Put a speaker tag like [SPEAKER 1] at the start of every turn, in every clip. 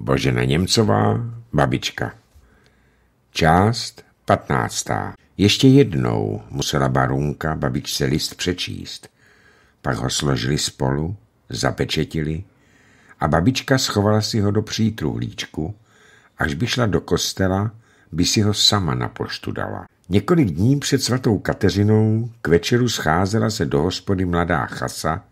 [SPEAKER 1] Božena Němcová, babička. Část patnáctá. Ještě jednou musela barunka babičce list přečíst. Pak ho složili spolu, zapečetili a babička schovala si ho do přítruhlíčku, až by šla do kostela, by si ho sama na poštu dala. Několik dní před svatou Kateřinou k večeru scházela se do hospody mladá chasa,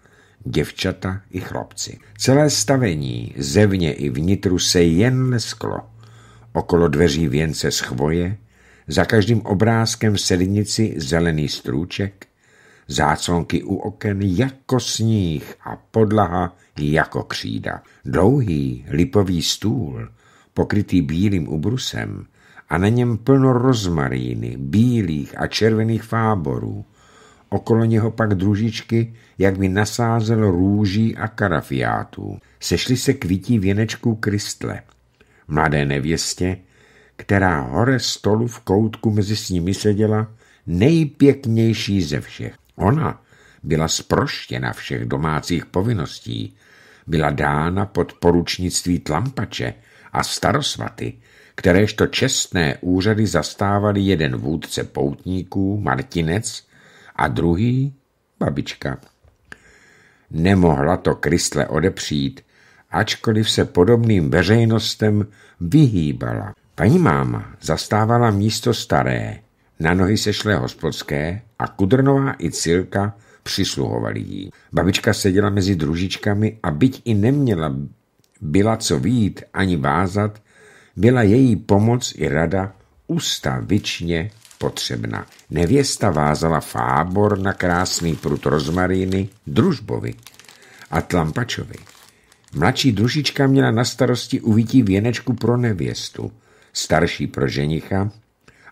[SPEAKER 1] děvčata i chlapci. Celé stavení zevně i vnitru se jen lesklo. Okolo dveří věnce z chvoje, za každým obrázkem v sednici zelený strůček, záclonky u oken jako sníh a podlaha jako křída. Dlouhý lipový stůl, pokrytý bílým ubrusem, a na něm plno rozmaríny, bílých a červených fáborů. Okolo něho pak družičky jak by nasázel růží a karafiátů. Sešli se kvítí věnečku krystle, mladé nevěstě, která hore stolu v koutku mezi s nimi seděla, nejpěknější ze všech. Ona byla sproštěna všech domácích povinností, byla dána pod poručnictví tlampače a starosvaty, kteréžto čestné úřady zastávali jeden vůdce poutníků, Martinec, a druhý babička. Nemohla to Kristle odepřít, ačkoliv se podobným veřejnostem vyhýbala. Paní máma zastávala místo staré, na nohy sešlé hospodské a Kudrnová i Cilka přisluhovali jí. Babička seděla mezi družičkami a byť i neměla byla co vít ani vázat, byla její pomoc i rada ustavičně potřebná. Nevěsta vázala fábor na krásný prut rozmaríny družbovi a tlampačovi. Mladší družička měla na starosti uvítí věnečku pro nevěstu, starší pro ženicha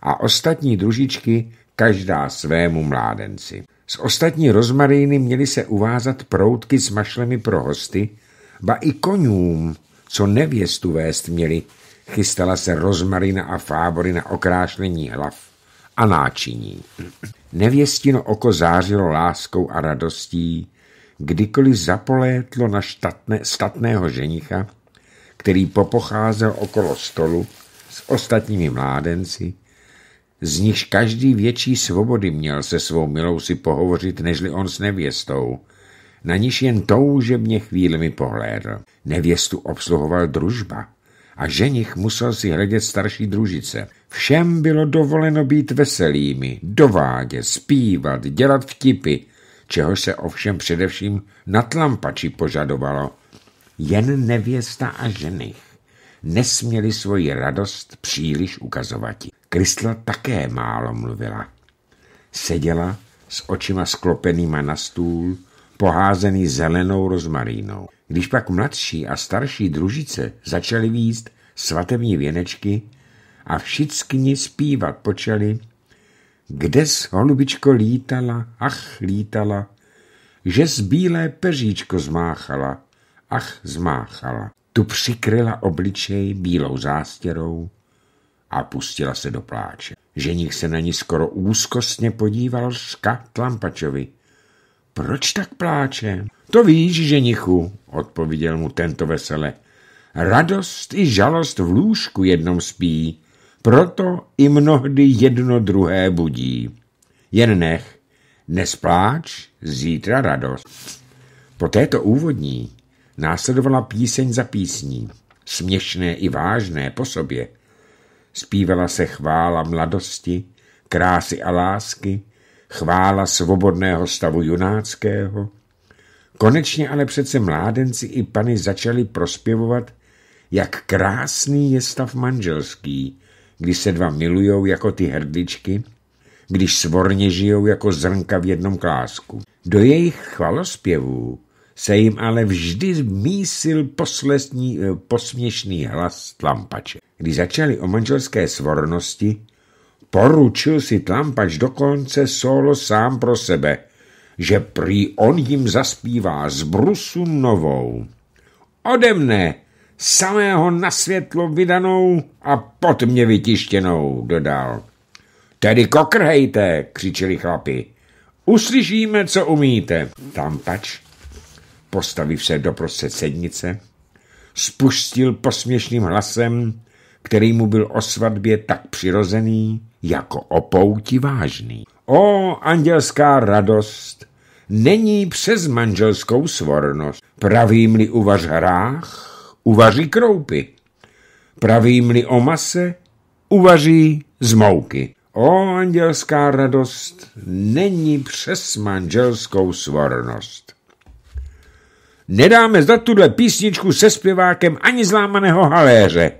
[SPEAKER 1] a ostatní družičky každá svému mládenci. Z ostatní rozmaríny měly se uvázat proutky s mašlemi pro hosty, ba i konům, co nevěstu vést měli, chystala se rozmarina a fábory na okrášlení hlav a náčiní. Nevěstino oko zářilo láskou a radostí, kdykoliv zapolétlo na štatné, statného ženicha, který popocházel okolo stolu s ostatními mládenci, z nichž každý větší svobody měl se svou milou si pohovořit, nežli on s nevěstou, na níž jen toužebně chvílemi pohlédl. Nevěstu obsluhoval družba, a ženich musel si hledět starší družice. Všem bylo dovoleno být veselými, dovádě, zpívat, dělat vtipy, čeho se ovšem především na tlampači požadovalo. Jen nevěsta a ženich nesměli svoji radost příliš ukazovat. Kristla také málo mluvila. Seděla s očima sklopenýma na stůl, poházený zelenou rozmarínou. Když pak mladší a starší družice začaly výst svatební věnečky a všichni zpívat počali, s holubičko lítala, ach lítala, že z bílé peříčko zmáchala, ach zmáchala. Tu přikryla obličej bílou zástěrou a pustila se do pláče. Ženich se na ní skoro úzkostně podíval ška Tlampačovi. Proč tak pláče? To víš, ženichu, odpověděl mu tento vesele. Radost i žalost v lůžku jednom spí, proto i mnohdy jedno druhé budí. Jen nech, nespláč, zítra radost. Po této úvodní následovala píseň za písní, směšné i vážné po sobě. Spívala se chvála mladosti, krásy a lásky, chvála svobodného stavu junáckého, Konečně ale přece mládenci i pany začali prospěvovat, jak krásný je stav manželský, když se dva milujou jako ty hrdličky, když svorně žijou jako zrnka v jednom klásku. Do jejich chvalospěvů se jim ale vždy mísil poslesní, eh, posměšný hlas tlampače. Když začali o manželské svornosti, poručil si tlampač dokonce solo sám pro sebe – že prý on jim zaspívá z brusu novou. Ode mne, samého na světlo vydanou a pod mě vytištěnou, dodal. Tedy kokrhejte, křičeli chlapi. Uslyšíme, co umíte. Tam pač, postaviv se doprostřed sednice, spustil posměšným hlasem, který mu byl o svatbě tak přirozený, jako o pouti vážný. O, andělská radost, není přes manželskou svornost. Pravím-li uvař hrách, uvaří kroupy. Pravím-li o mase, uvaří z mouky. O, andělská radost, není přes manželskou svornost. Nedáme za tuhle písničku se zpěvákem ani zlámaného haléře,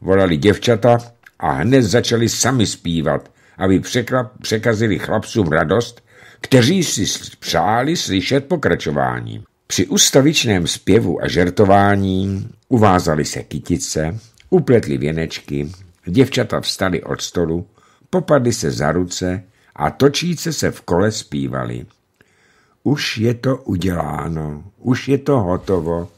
[SPEAKER 1] volali děvčata a hned začali sami zpívat – aby překla, překazili chlapcům radost, kteří si přáli slyšet pokračování. Při ustavičném zpěvu a žertování uvázali se kytice, upletli věnečky, děvčata vstali od stolu, popadli se za ruce a točíce se v kole zpívali. Už je to uděláno, už je to hotovo,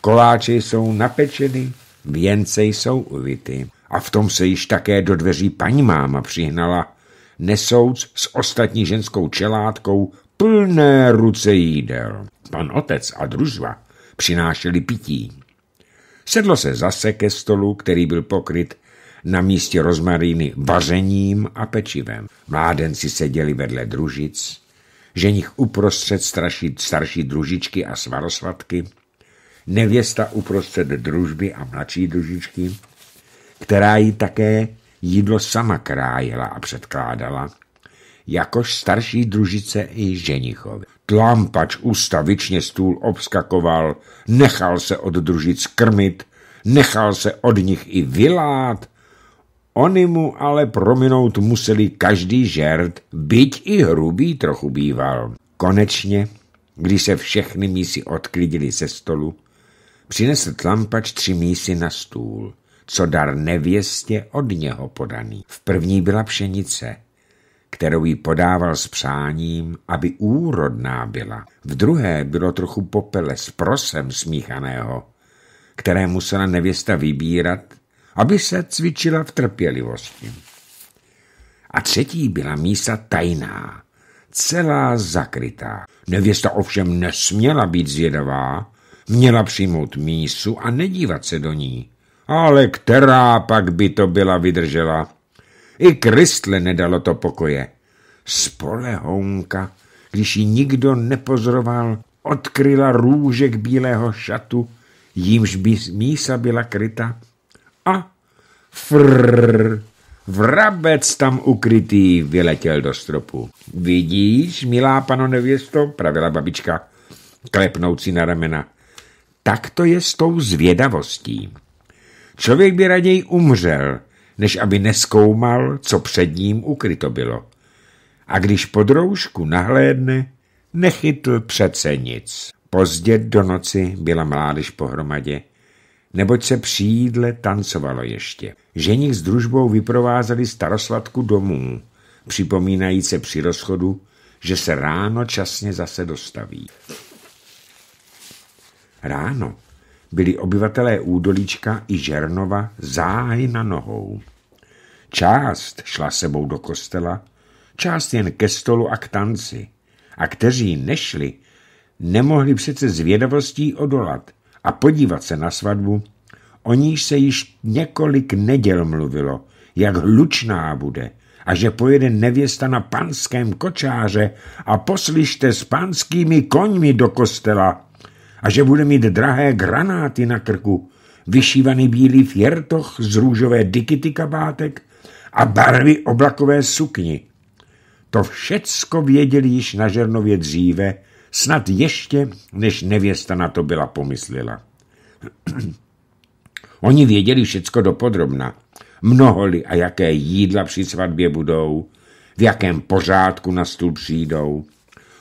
[SPEAKER 1] koláče jsou napečeny, věnce jsou uvity. A v tom se již také do dveří paní máma přihnala nesouc s ostatní ženskou čelátkou plné ruce jídel. Pan otec a družva přinášeli pití. Sedlo se zase ke stolu, který byl pokryt na místě rozmaríny vařením a pečivem. Mládenci seděli vedle družic, ženich uprostřed starší, starší družičky a svarosvatky, nevěsta uprostřed družby a mladší družičky, která ji také jídlo sama krájela a předkládala, jakož starší družice i ženichovi. Tlampač ustavičně stůl obskakoval, nechal se od družic krmit, nechal se od nich i vylát. Oni mu ale prominout museli každý žert, byť i hrubý trochu býval. Konečně, když se všechny mísy odklidili ze stolu, přinesl tlampač tři mísy na stůl co dar nevěstě od něho podaný. V první byla pšenice, kterou jí podával s přáním, aby úrodná byla. V druhé bylo trochu popele s prosem smíchaného, které musela nevěsta vybírat, aby se cvičila v trpělivosti. A třetí byla mísa tajná, celá zakrytá. Nevěsta ovšem nesměla být zvědavá, měla přijmout mísu a nedívat se do ní, ale která pak by to byla vydržela? I Kristle nedalo to pokoje. Spolehounka, když ji nikdo nepozoroval, odkryla růžek bílého šatu, jímž by mísa byla kryta. A frrrr, vrabec tam ukrytý vyletěl do stropu. Vidíš, milá pano nevěsto, pravila babička, klepnoucí na ramena. Tak to je s tou zvědavostí. Člověk by raději umřel, než aby neskoumal, co před ním ukryto bylo. A když pod roušku nahlédne, nechytl přece nic. Pozdě do noci byla mládež pohromadě, neboť se při jídle tancovalo ještě. Ženich s družbou vyprovázeli starosvatku domů, připomínají se při rozchodu, že se ráno časně zase dostaví. Ráno byli obyvatelé Údolíčka i Žernova záhy na nohou. Část šla sebou do kostela, část jen ke stolu a k tanci. A kteří nešli, nemohli přece zvědavostí odolat a podívat se na svatbu, o níž se již několik neděl mluvilo, jak hlučná bude a že pojede nevěsta na panském kočáře a poslyšte s panskými koňmi do kostela a že bude mít drahé granáty na krku, vyšívaný bílý fjertoch z růžové dikity kabátek a barvy oblakové sukni. To všecko věděli již na Žernově dříve, snad ještě, než nevěsta na to byla pomyslila. Oni věděli všecko dopodrobna, mnoholi a jaké jídla při svatbě budou, v jakém pořádku na stůl přijdou,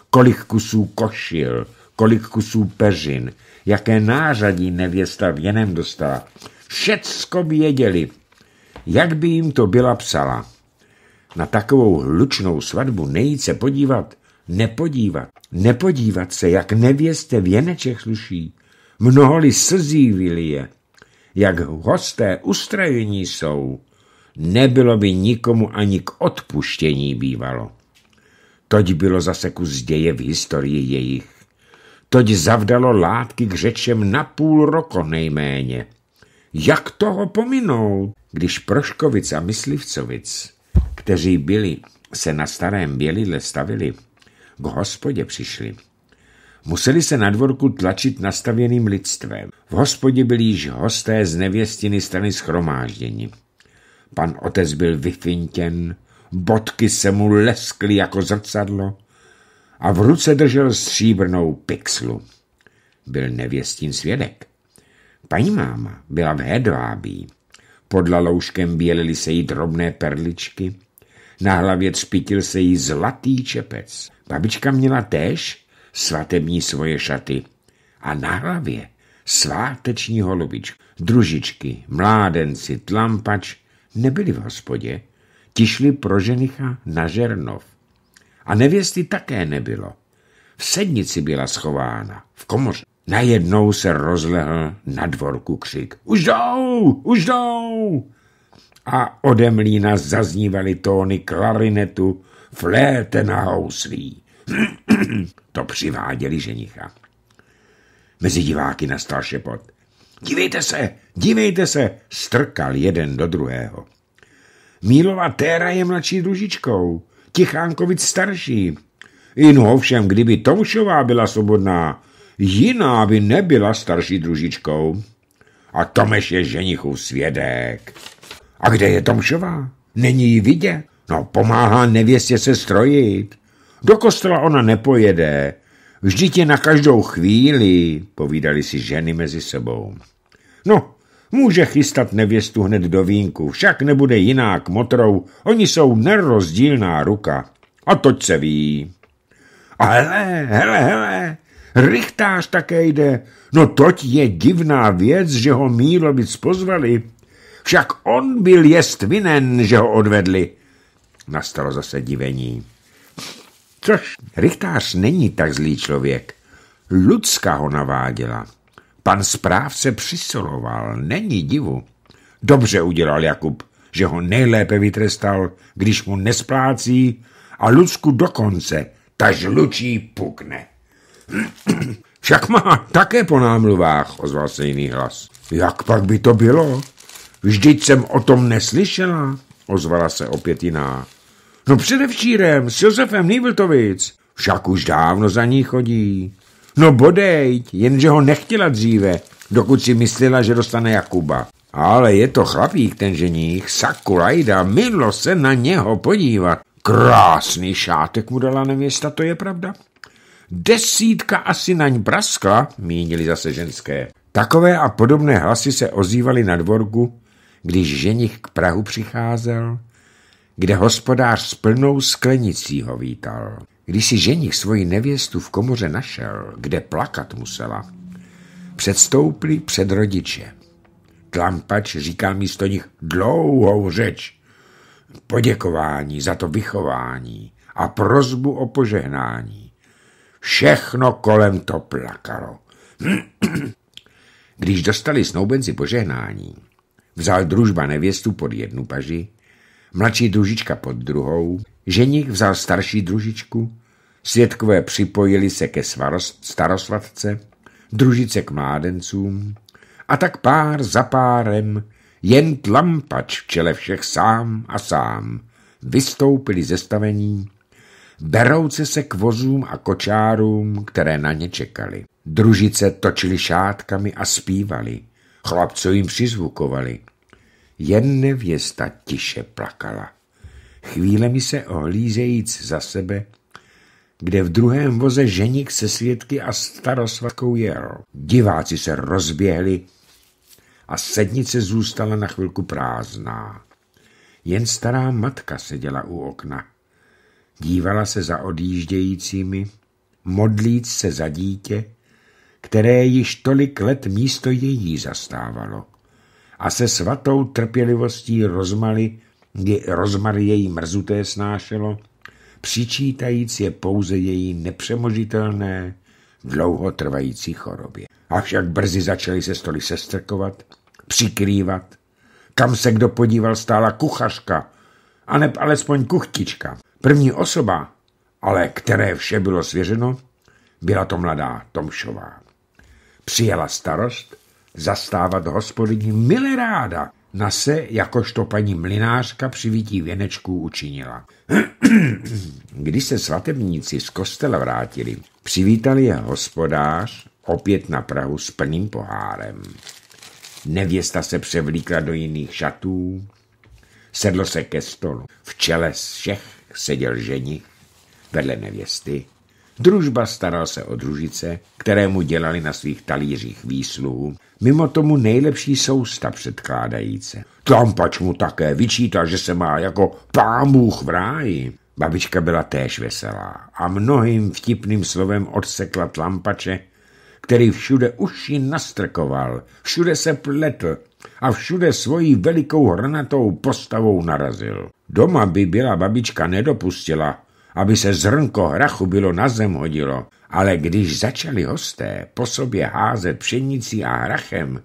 [SPEAKER 1] kolik kusů košil – kolik kusů peřin, jaké nářadí nevěsta v jeném dostala. Všecko věděli, jak by jim to byla psala. Na takovou hlučnou svatbu nejít se podívat, nepodívat, nepodívat se, jak nevěste věneček sluší. Mnoholi slzívili je, jak hosté ustrajení jsou. Nebylo by nikomu ani k odpuštění bývalo. Toť bylo zase kus děje v historii jejich toť zavdalo látky k řečem na půl roko nejméně. Jak toho pominout, když Proškovic a Myslivcovic, kteří byli, se na starém bělidle stavili, k hospodě přišli. Museli se na dvorku tlačit nastavěným lidstvem. V hospodě byli již hosté z nevěstiny strany schromáždění. Pan otec byl vyfintěn, bodky se mu leskly jako zrcadlo, a v ruce držel stříbrnou pixlu. Byl nevěstín svědek. Paní máma byla v hedvábí. Pod lalouškem bělily se jí drobné perličky, na hlavě třpitil se jí zlatý čepec. Babička měla též svatební svoje šaty a na hlavě sváteční holubič. Družičky, mládenci, tlampač nebyli v hospodě, ti šli pro ženicha na Žernov. A nevěsty také nebylo. V sednici byla schována, v komoře. Najednou se rozlehl na dvorku křik. Už jdou, už jdou! A ode mlína zaznívaly tóny klarinetu, fléte na houslí. to přiváděli ženicha. Mezi diváky nastal šepot. Dívejte se, dívejte se, strkal jeden do druhého. Mílova Téra je mladší družičkou. Tichánkovic starší. Inu ovšem, kdyby Tomšová byla svobodná, jiná by nebyla starší družičkou. A Tomeš je ženichů svědek. A kde je Tomšová? Není ji vidět. No, pomáhá nevěstě se strojit. Do kostela ona nepojede. Vždyť je na každou chvíli, povídali si ženy mezi sebou. No, Může chystat nevěstu hned do vínku, však nebude jiná k motrou, oni jsou nerozdílná ruka. A toť se ví. A hele, hele, hele, Richtář také jde. No toť je divná věc, že ho Mílovic pozvali. Však on byl jest vinen, že ho odvedli. Nastalo zase divení. Což, Richtář není tak zlý člověk. Lucka ho naváděla. Pan správce přisoroval, není divu. Dobře udělal Jakub, že ho nejlépe vytrestal, když mu nesplácí a Lucku dokonce ta žlučí pukne. Však má také po námluvách, ozval se jiný hlas. Jak pak by to bylo? Vždyť jsem o tom neslyšela, ozvala se opět jiná. No předevčírem s Josefem Nýbltovic. Však už dávno za ní chodí. No bodejť, jenže ho nechtěla dříve, dokud si myslela, že dostane Jakuba. Ale je to chlapík ten ženích, Sakurajda, milo se na něho podívat. Krásný šátek mu dala nevěsta, to je pravda. Desítka asi naň praskla, mínili zase ženské. Takové a podobné hlasy se ozývaly na dvorku, když ženich k Prahu přicházel, kde hospodář s plnou sklenicí ho vítal. Když si ženich svoji nevěstu v komoře našel, kde plakat musela, předstoupili před rodiče. Tlampač říká místo nich dlouhou řeč, poděkování za to vychování a prozbu o požehnání. Všechno kolem to plakalo. Když dostali snoubenci požehnání, vzal družba nevěstu pod jednu paži, mladší družička pod druhou, ženich vzal starší družičku Světkové připojili se ke starosvatce, družice k mládencům a tak pár za párem, jen tlampač v čele všech sám a sám, vystoupili ze stavení, berouce se k vozům a kočárům, které na ně čekali. Družice točili šátkami a zpívali, chlapci jim přizvukovali. Jen nevěsta tiše plakala. Chvílemi se ohlízejíc za sebe, kde v druhém voze ženík se svědky a starosvatkou jel. Diváci se rozběhli a sednice zůstala na chvilku prázdná. Jen stará matka seděla u okna. Dívala se za odjíždějícími, modlíc se za dítě, které již tolik let místo její zastávalo a se svatou trpělivostí rozmali, rozmar její mrzuté snášelo, přičítajíc je pouze její nepřemožitelné, dlouhotrvající chorobě. Avšak brzy začaly se stoly sestrkovat, přikrývat. Kam se kdo podíval, stála kuchařka, aneb alespoň kuchtička. První osoba, ale které vše bylo svěřeno, byla to mladá Tomšová. Přijela starost zastávat hospodyní Mileráda, Nase, jakožto paní mlinářka přivítí věnečků učinila. Když se svatebníci z kostela vrátili, přivítali je hospodář opět na Prahu s plným pohárem. Nevěsta se převlíkla do jiných šatů, sedlo se ke stolu. V čele všech seděl ženich vedle nevěsty Družba staral se o družice, které mu dělali na svých talířích výsluhu, mimo tomu nejlepší sousta předkládajíce. Klampač mu také vyčítal, že se má jako pámůch v ráji. Babička byla též veselá a mnohým vtipným slovem odsekla tlampače, který všude uši nastrkoval, všude se pletl a všude svojí velikou hranatou postavou narazil. Doma by byla babička nedopustila, aby se zrnko hrachu bylo na zem hodilo, ale když začali hosté po sobě házet pšenicí a hrachem,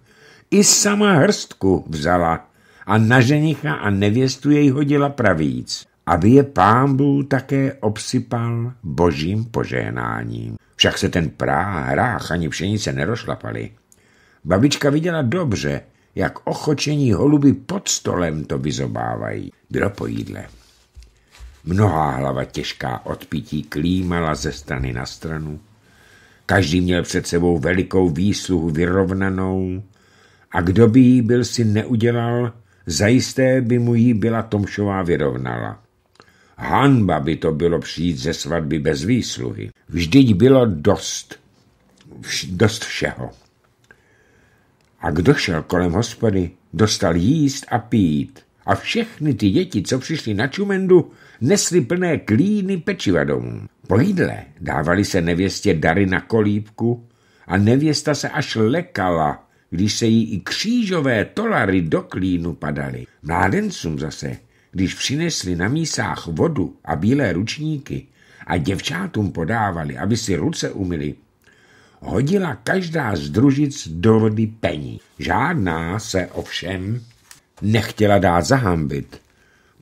[SPEAKER 1] i sama hrstku vzala a na ženicha a nevěstu jej hodila pravíc, aby je pán Bůh také obsypal božím požehnáním. Však se ten práh, hrách ani pšenice nerošlapali. Babička viděla dobře, jak ochočení holuby pod stolem to vyzobávají. Bylo po jídle. Mnohá hlava těžká od pití klímala ze strany na stranu. Každý měl před sebou velikou výsluhu vyrovnanou a kdo by jí byl si neudělal, zajisté by mu jí byla Tomšová vyrovnala. Hanba by to bylo přijít ze svatby bez výsluhy. Vždyť bylo dost, vš, dost všeho. A kdo šel kolem hospody, dostal jíst a pít. A všechny ty děti, co přišli na čumendu, nesli plné klíny pečiva domů. Po jídle dávali se nevěstě dary na kolíbku a nevěsta se až lekala, když se jí i křížové tolary do klínu padaly. Mládencům zase, když přinesli na mísách vodu a bílé ručníky a děvčátům podávali, aby si ruce umyli, hodila každá z družic do vody pení. Žádná se ovšem nechtěla dát zahambit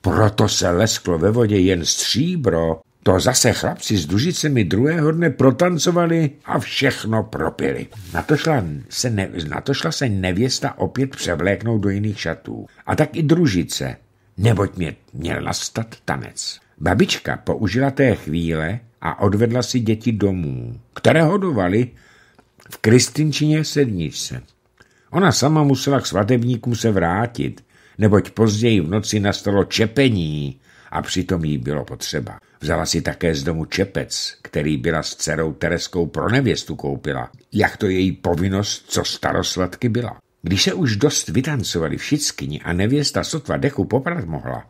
[SPEAKER 1] proto se lesklo ve vodě jen stříbro, to zase chlapci s dužicemi druhého dne protancovali a všechno propili. Na to, šla se ne, na to šla se nevěsta opět převléknout do jiných šatů. A tak i družice, neboť mě měl nastat tanec. Babička použila té chvíle a odvedla si děti domů, které hodovali v Kristinčině sedničce. Ona sama musela k svatebníkům se vrátit, neboť později v noci nastalo čepení a přitom jí bylo potřeba. Vzala si také z domu čepec, který byla s dcerou Tereskou pro nevěstu koupila, jak to její povinnost, co starosladky byla. Když se už dost vytancovali všichni a nevěsta sotva dechu poprat mohla,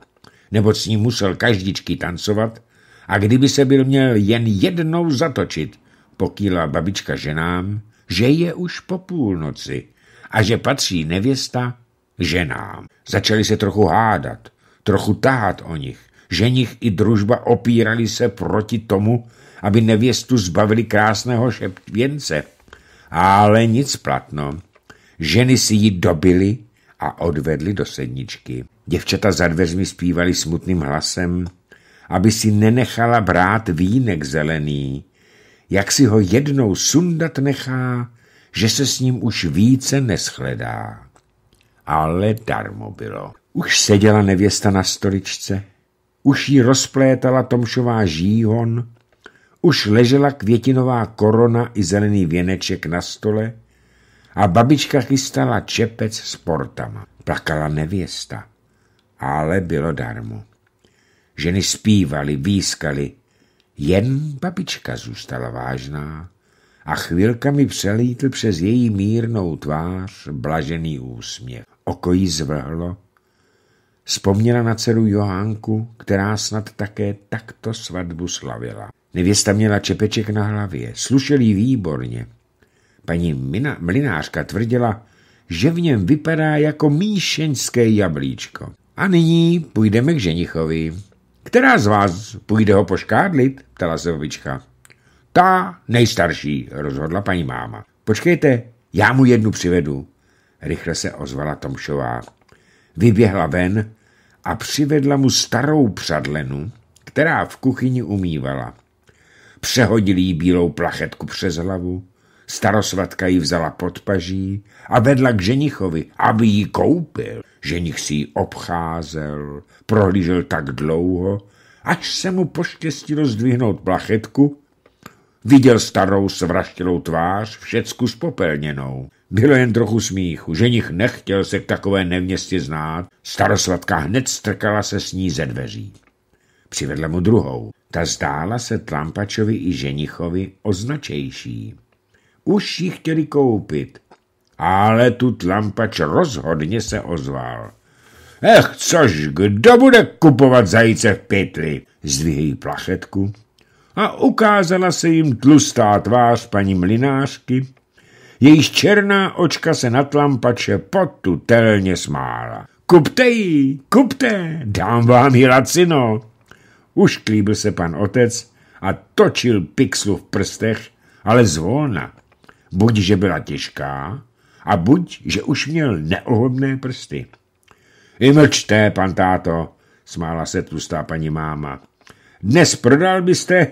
[SPEAKER 1] nebo s ní musel každičky tancovat, a kdyby se byl měl jen jednou zatočit, pokýla babička ženám, že je už po půlnoci a že patří nevěsta ženám. Začali se trochu hádat, trochu tahat o nich. Ženich i družba opírali se proti tomu, aby nevěstu zbavili krásného šeptvěnce. Ale nic platno. Ženy si ji dobily a odvedli do sedničky. Děvčata za dveřmi zpívali smutným hlasem, aby si nenechala brát vínek zelený, jak si ho jednou sundat nechá, že se s ním už více neschledá ale darmo bylo. Už seděla nevěsta na stoličce, už ji rozplétala Tomšová žíhon, už ležela květinová korona i zelený věneček na stole a babička chystala čepec s portama. Plakala nevěsta, ale bylo darmo. Ženy zpívaly, výskali, jen babička zůstala vážná a chvilkami přelítl přes její mírnou tvář blažený úsměv. Oko jí zvrhlo. Vzpomněla na dceru Johánku, která snad také takto svatbu slavila. Nevěsta měla čepeček na hlavě, slušel jí výborně. Paní Mina, mlinářka tvrdila, že v něm vypadá jako míšeňské jablíčko. A nyní půjdeme k ženichovi. Která z vás půjde ho poškádlit? ptala se ovička. Ta nejstarší, rozhodla paní máma. Počkejte, já mu jednu přivedu rychle se ozvala Tomšová. Vyběhla ven a přivedla mu starou přadlenu, která v kuchyni umývala. Přehodil jí bílou plachetku přes hlavu, starosvatka ji vzala pod paží a vedla k ženichovi, aby ji koupil. Ženich si ji obcházel, prohlížel tak dlouho, až se mu poštěstilo zdvihnout plachetku, viděl starou svraštělou tvář, všecku spopelněnou. Bylo jen trochu smíchu, že nich nechtěl se k takové nevněstě znát, starosvatka hned strkala se s ní ze dveří. Přivedla mu druhou. Ta zdála se Trampačovi i ženichovi označejší. Už ji chtěli koupit, ale tu Tlampač rozhodně se ozval. Ech, což, kdo bude kupovat zajíce v pytli? Zdvihl plachetku a ukázala se jim tlustá tvář paní mlinářky, jejíž černá očka se na tlampače potutelně smála. Kupte ji, kupte, dám vám ji lacino. Už klíbil se pan otec a točil pixlu v prstech, ale zvolna. Buď, že byla těžká, a buď, že už měl neohodné prsty. I mlčte, pan táto, smála se tlustá paní máma. Dnes prodal byste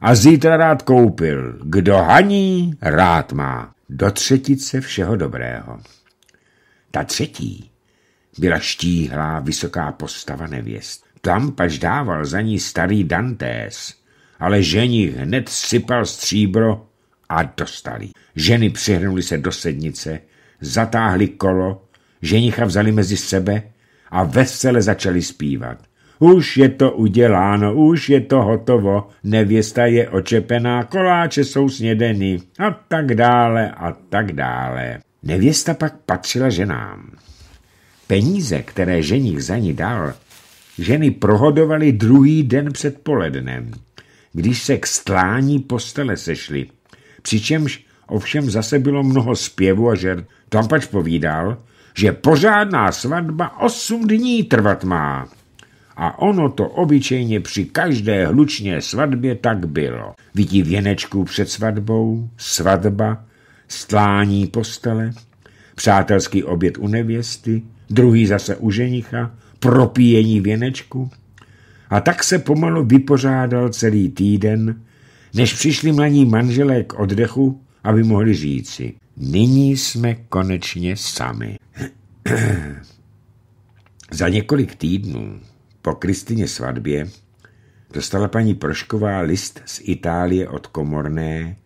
[SPEAKER 1] a zítra rád koupil. Kdo haní, rád má do třetice všeho dobrého. Ta třetí byla štíhlá, vysoká postava nevěst. Tam paž dával za ní starý Dantes, ale ženich hned sypal stříbro a dostali. Ženy přihrnuli se do sednice, zatáhli kolo, ženicha vzali mezi sebe a vesele začali zpívat. Už je to uděláno, už je to hotovo, nevěsta je očepená, koláče jsou snědený a tak dále a tak dále. Nevěsta pak patřila ženám. Peníze, které ženich za ní dal, ženy prohodovali druhý den před polednem, když se k stlání postele sešli, přičemž ovšem zase bylo mnoho zpěvu a žert. Tlampač povídal, že pořádná svatba osm dní trvat má. A ono to obyčejně při každé hlučné svatbě tak bylo. Vidí věnečku před svatbou, svatba, stlání postele, přátelský oběd u nevěsty, druhý zase u ženicha, propíjení věnečku. A tak se pomalu vypořádal celý týden, než přišli mladí manželé k oddechu, aby mohli říci, nyní jsme konečně sami. Za několik týdnů po Kristině svatbě dostala paní Prošková list z Itálie od Komorné,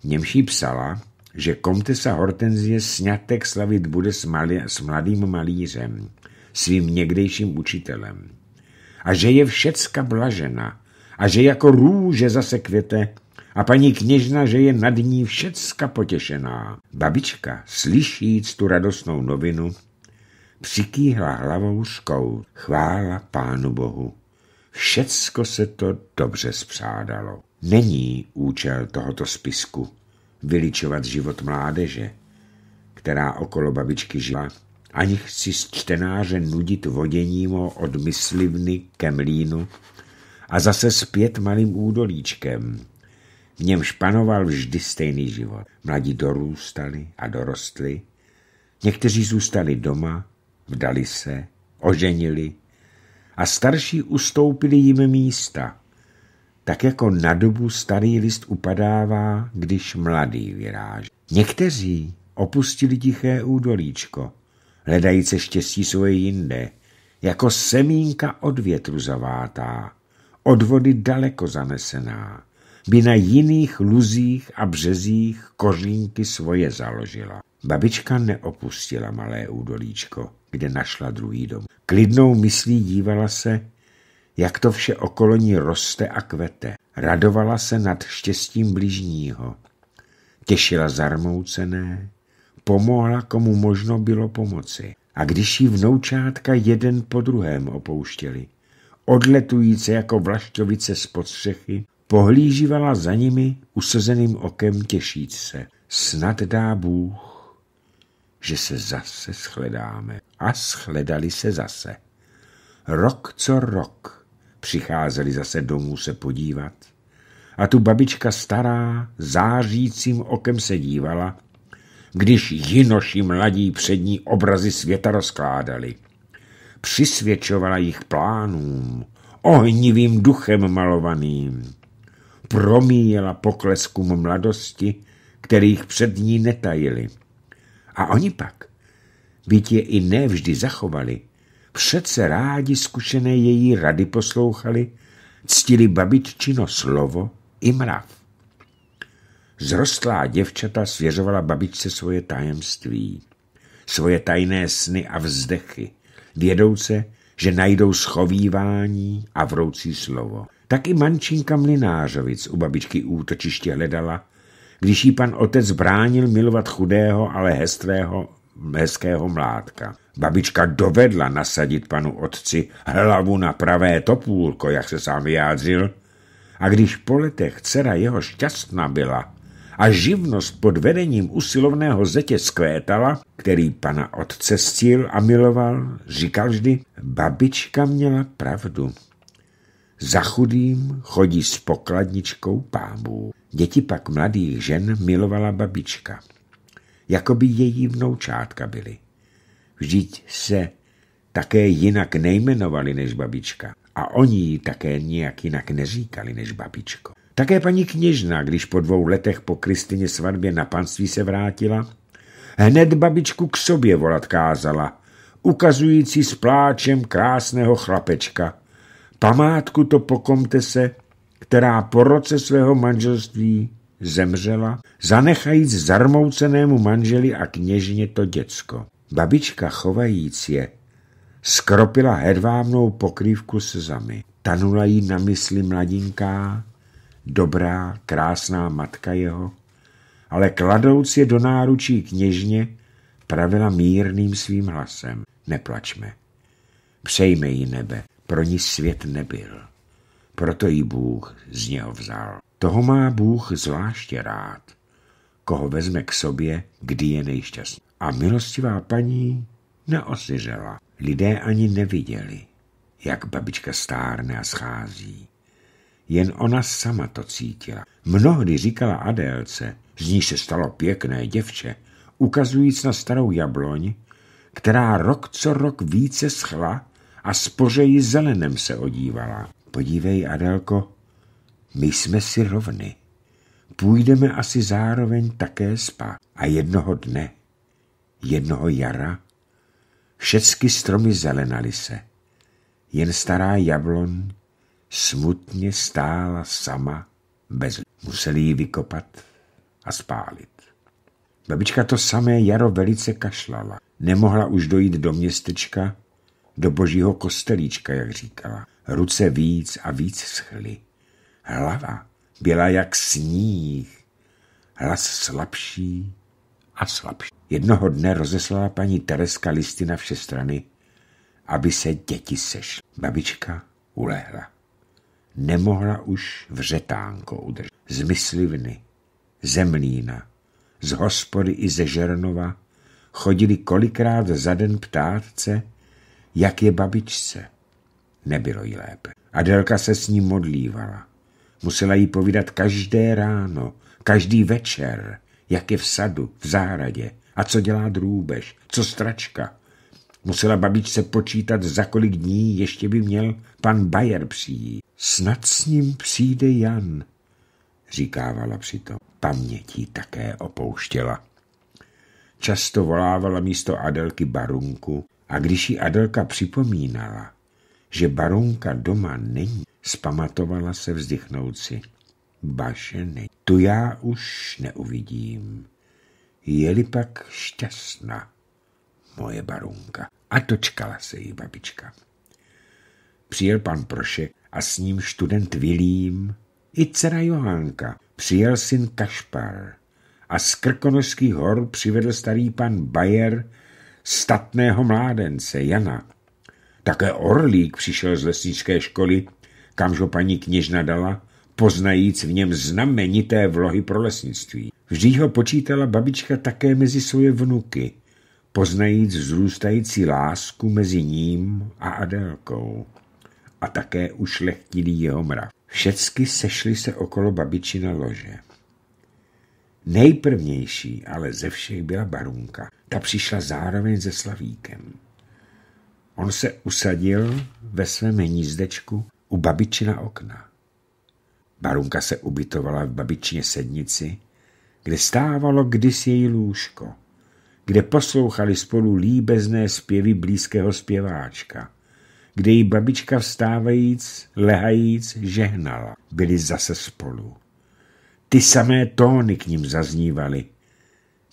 [SPEAKER 1] v němž jí psala, že komtesa Hortenzie snětek slavit bude s, mali, s mladým malířem, svým někdejším učitelem. A že je všecka blažena a že jako růže zase květe a paní kněžna, že je nad ní všecka potěšená. Babička, slyšíc tu radostnou novinu, Přikýhla hlavou škou. Chvála Pánu Bohu. Všecko se to dobře spřádalo. Není účel tohoto spisku vyličovat život mládeže, která okolo babičky žila. Ani chci z čtenáře nudit voděním ho od myslivny ke mlínu a zase zpět malým údolíčkem. V němž panoval vždy stejný život. Mladí dorůstali a dorostli. Někteří zůstali doma, vdali se, oženili a starší ustoupili jim místa, tak jako na dobu starý list upadává, když mladý vyráží. Někteří opustili tiché údolíčko, hledajíce štěstí svoje jinde, jako semínka od větru zavátá, od vody daleko zanesená, by na jiných luzích a březích kořínky svoje založila. Babička neopustila malé údolíčko, kde našla druhý dom. Klidnou myslí dívala se, jak to vše okolo ní roste a kvete. Radovala se nad štěstím blížního. Těšila zarmoucené, pomohla, komu možno bylo pomoci. A když jí vnoučátka jeden po druhém opouštěli, odletujíce jako vlaštovice z střechy, pohlížívala za nimi usazeným okem těšíc se. Snad dá Bůh, že se zase shledáme. A shledali se zase. Rok co rok přicházeli zase domů se podívat. A tu babička stará zářícím okem se dívala, když jinoši mladí přední obrazy světa rozkládali. Přisvědčovala jich plánům, ohnivým duchem malovaným. Promíjela poklesku mladosti, kterých před ní netajili. A oni pak, byť je i nevždy zachovali, přece rádi zkušené její rady poslouchali, ctili babiččino slovo i mrav. Zrostlá děvčata svěřovala babičce svoje tajemství, svoje tajné sny a vzdechy, vědouce, že najdou schovívání a vroucí slovo. Tak i mančinka Mlinářovic u babičky útočiště hledala když jí pan otec bránil milovat chudého, ale hestvého, hezkého mládka. Babička dovedla nasadit panu otci hlavu na pravé topůlko, jak se sám vyjádřil, a když po letech dcera jeho šťastná byla a živnost pod vedením usilovného zetě skvétala, který pana otce stil a miloval, říkal vždy, babička měla pravdu. Za chudým chodí s pokladničkou pámů. Děti pak mladých žen milovala babička. Jakoby její vnoučátka byly. Vždyť se také jinak nejmenovali než babička. A oni ji také nijak jinak neříkali než babičko. Také paní kněžna, když po dvou letech po Kristině svatbě na panství se vrátila, hned babičku k sobě volat kázala, ukazující s pláčem krásného chlapečka. Památku to pokomte se, která po roce svého manželství zemřela, zanechajíc zarmoucenému manželi a kněžně to děcko. Babička chovajíc je skropila hedvábnou pokrývku slzami. Tanula jí na mysli mladinká, dobrá, krásná matka jeho, ale kladouc je do náručí kněžně, pravila mírným svým hlasem. Neplačme. Přejme ji nebe, pro ní svět nebyl proto ji Bůh z něho vzal. Toho má Bůh zvláště rád, koho vezme k sobě, kdy je nejšťastný. A milostivá paní neosyřela. Lidé ani neviděli, jak babička stárne a schází. Jen ona sama to cítila. Mnohdy říkala Adélce, z ní se stalo pěkné děvče, ukazujíc na starou jabloň, která rok co rok více schla a spořeji zelenem se odívala. Podívej, Adelko, my jsme si rovny. Půjdeme asi zároveň také spát. A jednoho dne, jednoho jara, všecky stromy zelenaly se. Jen stará jabloň smutně stála sama bez. Museli ji vykopat a spálit. Babička to samé jaro velice kašlala. Nemohla už dojít do městečka, do božího kostelíčka, jak říkala ruce víc a víc schly. Hlava byla jak sníh, hlas slabší a slabší. Jednoho dne rozeslala paní Tereska listy na vše strany, aby se děti sešly. Babička ulehla. Nemohla už vřetánko udržet. Z myslivny, zemlína, z hospody i ze Žernova chodili kolikrát za den ptátce, jak je babičce. Nebylo jí lépe. Adelka se s ním modlívala. Musela jí povídat každé ráno, každý večer, jak je v sadu, v záradě a co dělá drůbež, co stračka. Musela babičce počítat, za kolik dní ještě by měl pan Bayer přijít. Snad s ním přijde Jan, říkávala přitom. Pamětí také opouštěla. Často volávala místo Adelky barunku a když ji Adelka připomínala, že baronka doma není, spamatovala se vzdychnout si. Bašeny, tu já už neuvidím. Je-li pak šťastná, moje barunka. A točkala se jí babička. Přijel pan Prošek a s ním student Vilím i dcera Johánka. Přijel syn Kašpar a z Krkonožských hor přivedl starý pan Bayer statného mládence Jana, také Orlík přišel z lesnické školy, kamž ho paní kněžna dala, poznajíc v něm znamenité vlohy pro lesnictví. Vždy ho počítala babička také mezi svoje vnuky, poznajíc vzrůstající lásku mezi ním a Adélkou a také ušlechtilý jeho mrav. Všecky sešly se okolo babičina lože. Nejprvnější ale ze všech byla barunka. Ta přišla zároveň se Slavíkem. On se usadil ve svém hnízdečku u babičina okna. Barunka se ubytovala v babičně sednici, kde stávalo kdysi její lůžko, kde poslouchali spolu líbezné zpěvy blízkého zpěváčka, kde jí babička vstávajíc, lehajíc, žehnala. Byli zase spolu. Ty samé tóny k ním zaznívaly.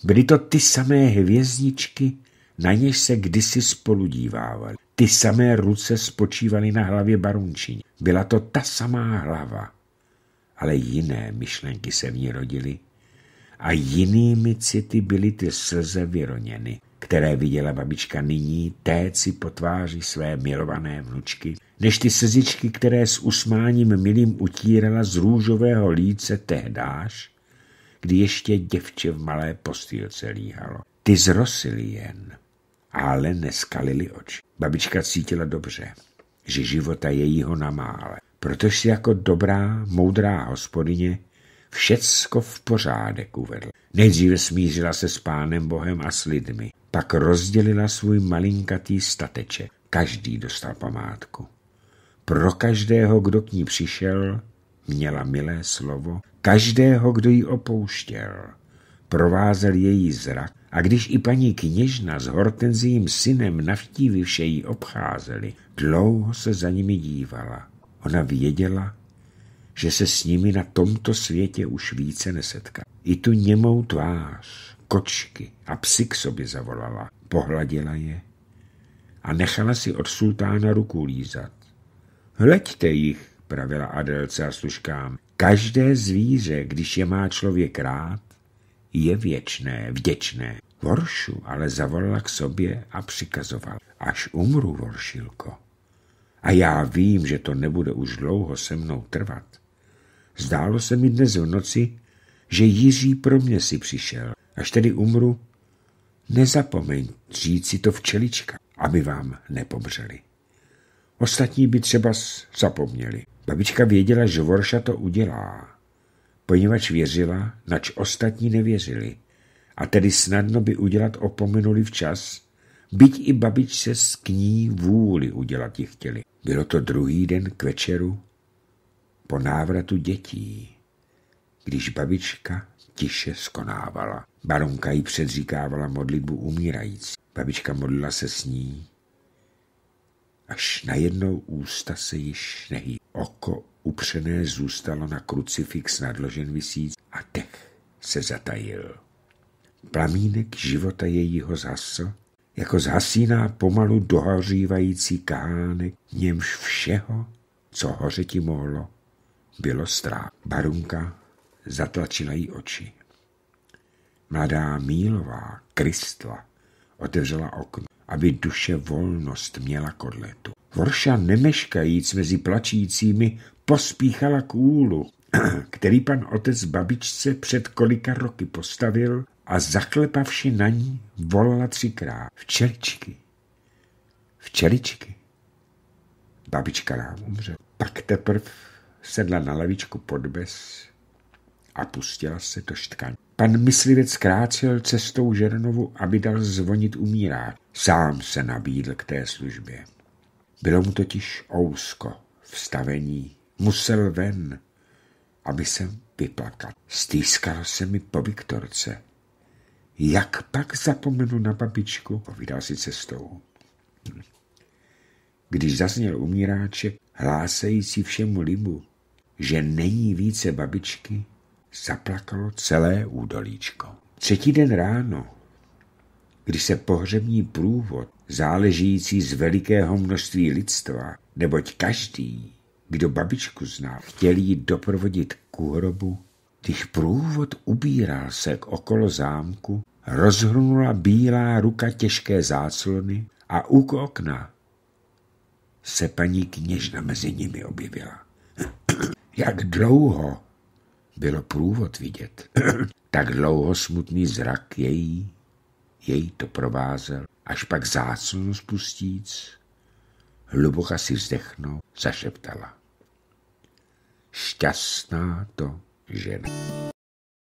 [SPEAKER 1] Byly to ty samé hvězdičky na něž se kdysi spolu dívávali. Ty samé ruce spočívaly na hlavě barunčině. Byla to ta samá hlava, ale jiné myšlenky se v ní rodily a jinými city byly ty slze vyroněny, které viděla babička nyní téci po tváři své milované vnučky, než ty slzičky, které s usmáním milým utírala z růžového líce tehdáš, kdy ještě děvče v malé postýlce líhalo. Ty zrosily jen ale neskalili oči. Babička cítila dobře, že života jejího namále, protože si jako dobrá, moudrá hospodyně všecko v pořádek uvedl. Nejdříve smířila se s pánem Bohem a s lidmi, pak rozdělila svůj malinkatý stateče. Každý dostal památku. Pro každého, kdo k ní přišel, měla milé slovo, každého, kdo ji opouštěl, provázel její zrak a když i paní kněžna s hortenzím synem navštívivše ji obcházeli, dlouho se za nimi dívala. Ona věděla, že se s nimi na tomto světě už více nesetká. I tu němou tvář, kočky a psy k sobě zavolala, pohladila je a nechala si od sultána ruku lízat. Hleďte jich, pravila Adelce a služkám. Každé zvíře, když je má člověk rád, je věčné, vděčné. Voršu ale zavolala k sobě a přikazoval. Až umru, Voršilko. A já vím, že to nebude už dlouho se mnou trvat. Zdálo se mi dnes v noci, že Jiří pro mě si přišel. Až tedy umru, nezapomeň říct si to včelička, aby vám nepomřeli. Ostatní by třeba zapomněli. Babička věděla, že Vorša to udělá poněvadž věřila, nač ostatní nevěřili, a tedy snadno by udělat opomenuli včas, byť i babičce s kní vůli udělat ji chtěli. Bylo to druhý den k večeru po návratu dětí, když babička tiše skonávala. Baronka jí předříkávala modlitbu umírající. Babička modlila se s ní, až najednou ústa se již nehy. Oko upřené zůstalo na krucifix nadložen vysíc a dech se zatajil. Plamínek života jejího zhasl, jako zhasíná pomalu dohořívající kahánek, němž všeho, co hořeti mohlo, bylo strach. Barunka zatlačila jí oči. Mladá Mílová, Kristla, otevřela okno, aby duše volnost měla kodletu. Vorša nemeškajíc mezi plačícími pospíchala kůlu, který pan otec babičce před kolika roky postavil a zaklepavši na ní, volala třikrát včeličky, včeličky. Babička nám umřela. Pak teprv sedla na lavičku pod bez a pustila se do štkaní. Pan myslivec krácel cestou Žernovu, aby dal zvonit umírá. Sám se nabídl k té službě. Bylo mu totiž ousko v stavení Musel ven, aby jsem vyplakal. Stýskal se mi po Viktorce. Jak pak zapomenu na babičku? Povídal si cestou. Když zazněl umíráček, hlásející všemu libu, že není více babičky, zaplakalo celé údolíčko. Třetí den ráno, kdy se pohřební průvod, záležící z velikého množství lidstva, neboť každý kdo babičku zná, chtěl jí doprovodit k hrobu. Když průvod ubíral se k okolo zámku, rozhrnula bílá ruka těžké záclony a u okna se paní kněžna mezi nimi objevila. Jak dlouho bylo průvod vidět, tak dlouho smutný zrak její, její to provázel, až pak záclonu spustíc, hluboka si vzdechnou, zašeptala šťastná to žena.